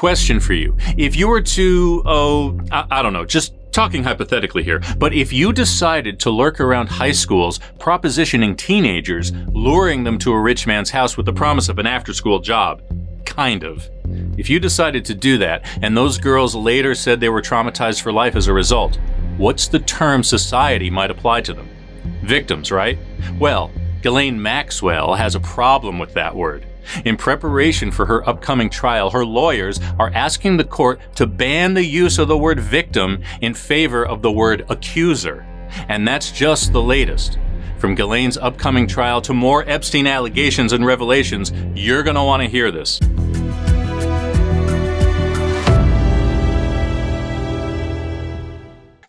Question for you. If you were to, oh, I, I don't know, just Talking hypothetically here, but if you decided to lurk around high schools, propositioning teenagers, luring them to a rich man's house with the promise of an after school job, kind of. If you decided to do that, and those girls later said they were traumatized for life as a result, what's the term society might apply to them? Victims, right? Well, Ghislaine Maxwell has a problem with that word. In preparation for her upcoming trial, her lawyers are asking the court to ban the use of the word victim in favor of the word accuser. And that's just the latest. From Ghislaine's upcoming trial to more Epstein allegations and revelations, you're going to want to hear this.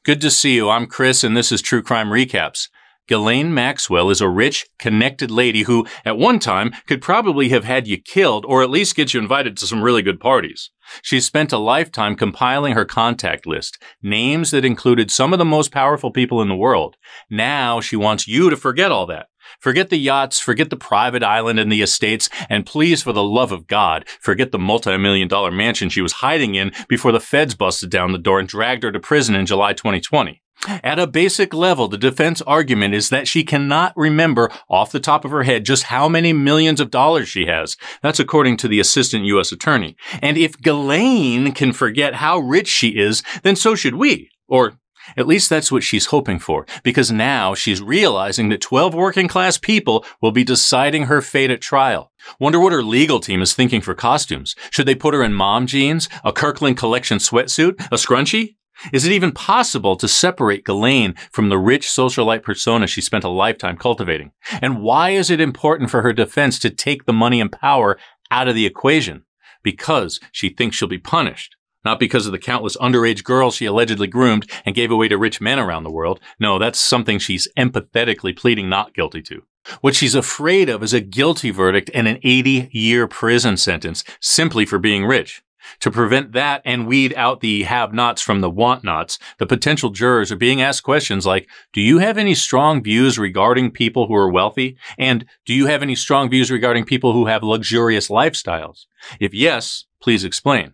Good to see you. I'm Chris, and this is True Crime Recaps. Ghislaine Maxwell is a rich, connected lady who, at one time, could probably have had you killed or at least get you invited to some really good parties. She spent a lifetime compiling her contact list, names that included some of the most powerful people in the world. Now she wants you to forget all that. Forget the yachts, forget the private island and the estates, and please, for the love of God, forget the multi-million dollar mansion she was hiding in before the feds busted down the door and dragged her to prison in July 2020. At a basic level, the defense argument is that she cannot remember off the top of her head just how many millions of dollars she has. That's according to the assistant U.S. attorney. And if Ghislaine can forget how rich she is, then so should we. Or at least that's what she's hoping for, because now she's realizing that 12 working class people will be deciding her fate at trial. Wonder what her legal team is thinking for costumes. Should they put her in mom jeans, a Kirkland collection sweatsuit, a scrunchie? Is it even possible to separate Ghislaine from the rich socialite persona she spent a lifetime cultivating? And why is it important for her defense to take the money and power out of the equation? Because she thinks she'll be punished not because of the countless underage girls she allegedly groomed and gave away to rich men around the world. No, that's something she's empathetically pleading not guilty to. What she's afraid of is a guilty verdict and an 80 year prison sentence simply for being rich. To prevent that and weed out the have nots from the want nots, the potential jurors are being asked questions like, do you have any strong views regarding people who are wealthy? And do you have any strong views regarding people who have luxurious lifestyles? If yes, please explain.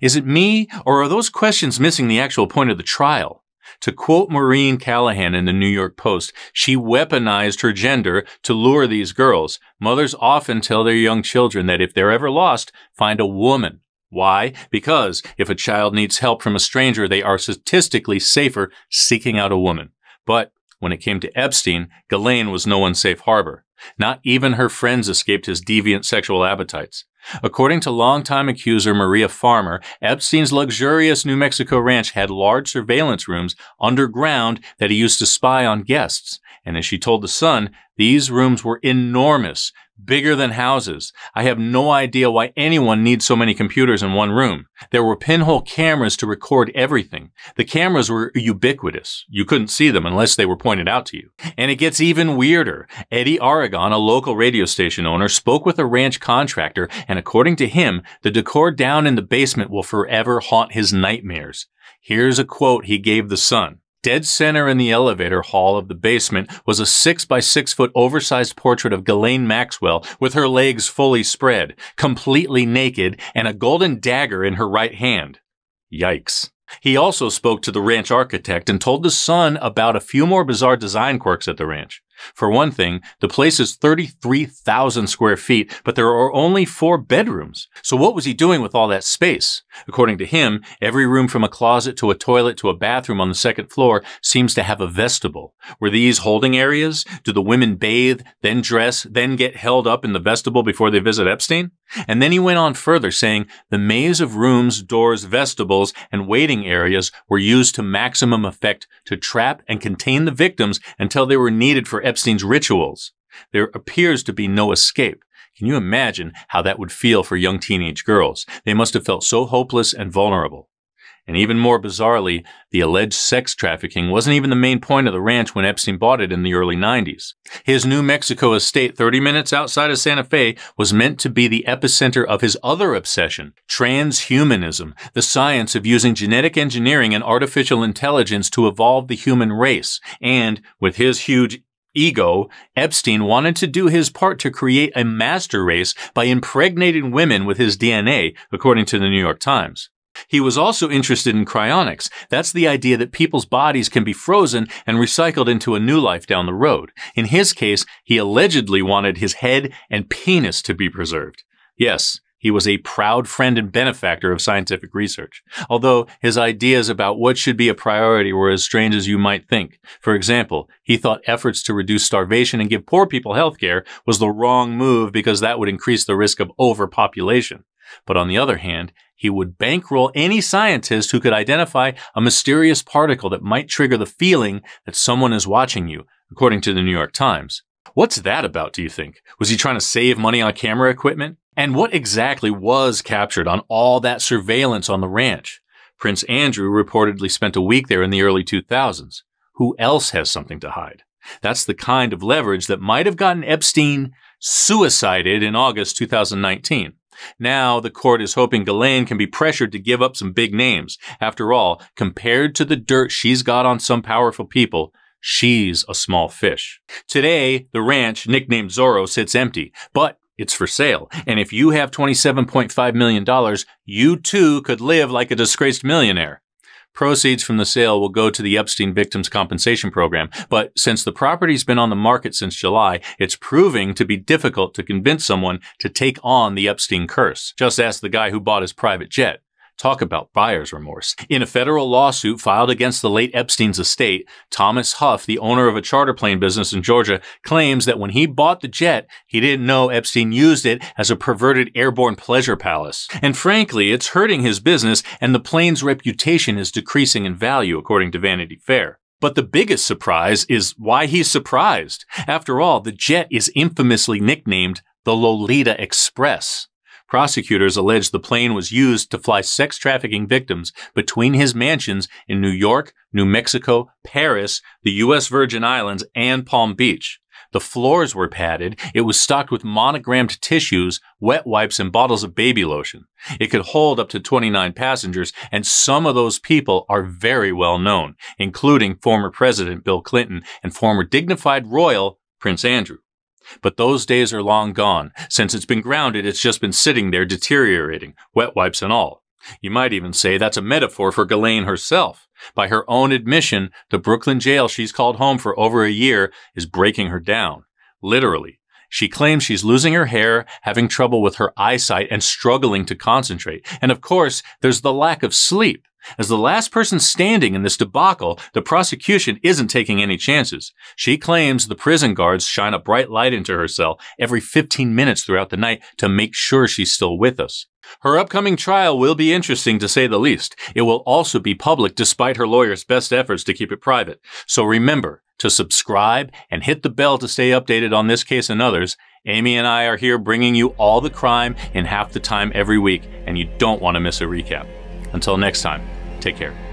Is it me, or are those questions missing the actual point of the trial? To quote Maureen Callahan in the New York Post, she weaponized her gender to lure these girls. Mothers often tell their young children that if they're ever lost, find a woman. Why? Because if a child needs help from a stranger, they are statistically safer seeking out a woman. But when it came to Epstein, Ghislaine was no one's safe harbor. Not even her friends escaped his deviant sexual appetites. According to longtime accuser Maria Farmer, Epstein's luxurious New Mexico ranch had large surveillance rooms underground that he used to spy on guests. And as she told The Sun, these rooms were enormous, bigger than houses. I have no idea why anyone needs so many computers in one room. There were pinhole cameras to record everything. The cameras were ubiquitous. You couldn't see them unless they were pointed out to you. And it gets even weirder. Eddie Aragon, a local radio station owner, spoke with a ranch contractor, and according to him, the decor down in the basement will forever haunt his nightmares. Here's a quote he gave the Sun. Dead center in the elevator hall of the basement was a six by six foot oversized portrait of Ghislaine Maxwell with her legs fully spread, completely naked, and a golden dagger in her right hand. Yikes. He also spoke to the ranch architect and told the son about a few more bizarre design quirks at the ranch. For one thing, the place is 33,000 square feet, but there are only four bedrooms. So what was he doing with all that space? According to him, every room from a closet to a toilet to a bathroom on the second floor seems to have a vestibule. Were these holding areas? Do the women bathe, then dress, then get held up in the vestibule before they visit Epstein? And then he went on further, saying, The maze of rooms, doors, vestibles, and waiting areas were used to maximum effect to trap and contain the victims until they were needed for Epstein's rituals. There appears to be no escape. Can you imagine how that would feel for young teenage girls? They must have felt so hopeless and vulnerable. And even more bizarrely, the alleged sex trafficking wasn't even the main point of the ranch when Epstein bought it in the early 90s. His New Mexico estate 30 minutes outside of Santa Fe was meant to be the epicenter of his other obsession, transhumanism, the science of using genetic engineering and artificial intelligence to evolve the human race. And with his huge ego, Epstein wanted to do his part to create a master race by impregnating women with his DNA, according to the New York Times. He was also interested in cryonics. That's the idea that people's bodies can be frozen and recycled into a new life down the road. In his case, he allegedly wanted his head and penis to be preserved. Yes, he was a proud friend and benefactor of scientific research, although his ideas about what should be a priority were as strange as you might think. For example, he thought efforts to reduce starvation and give poor people health care was the wrong move because that would increase the risk of overpopulation. But on the other hand, he would bankroll any scientist who could identify a mysterious particle that might trigger the feeling that someone is watching you, according to the New York Times. What's that about, do you think? Was he trying to save money on camera equipment? And what exactly was captured on all that surveillance on the ranch? Prince Andrew reportedly spent a week there in the early 2000s. Who else has something to hide? That's the kind of leverage that might have gotten Epstein suicided in August 2019. Now the court is hoping Ghislaine can be pressured to give up some big names. After all, compared to the dirt she's got on some powerful people, she's a small fish. Today, the ranch, nicknamed Zorro, sits empty, but it's for sale. And if you have $27.5 million, you too could live like a disgraced millionaire. Proceeds from the sale will go to the Epstein Victims Compensation Program, but since the property's been on the market since July, it's proving to be difficult to convince someone to take on the Epstein curse. Just ask the guy who bought his private jet. Talk about buyer's remorse. In a federal lawsuit filed against the late Epstein's estate, Thomas Huff, the owner of a charter plane business in Georgia, claims that when he bought the jet, he didn't know Epstein used it as a perverted airborne pleasure palace. And frankly, it's hurting his business and the plane's reputation is decreasing in value, according to Vanity Fair. But the biggest surprise is why he's surprised. After all, the jet is infamously nicknamed the Lolita Express. Prosecutors allege the plane was used to fly sex trafficking victims between his mansions in New York, New Mexico, Paris, the U.S. Virgin Islands, and Palm Beach. The floors were padded. It was stocked with monogrammed tissues, wet wipes, and bottles of baby lotion. It could hold up to 29 passengers, and some of those people are very well known, including former President Bill Clinton and former dignified royal Prince Andrew. But those days are long gone. Since it's been grounded, it's just been sitting there deteriorating, wet wipes and all. You might even say that's a metaphor for Ghislaine herself. By her own admission, the Brooklyn jail she's called home for over a year is breaking her down. Literally. She claims she's losing her hair, having trouble with her eyesight, and struggling to concentrate. And of course, there's the lack of sleep. As the last person standing in this debacle, the prosecution isn't taking any chances. She claims the prison guards shine a bright light into her cell every 15 minutes throughout the night to make sure she's still with us. Her upcoming trial will be interesting to say the least. It will also be public despite her lawyer's best efforts to keep it private. So remember to subscribe and hit the bell to stay updated on this case and others. Amy and I are here bringing you all the crime in half the time every week, and you don't want to miss a recap. Until next time. Take care.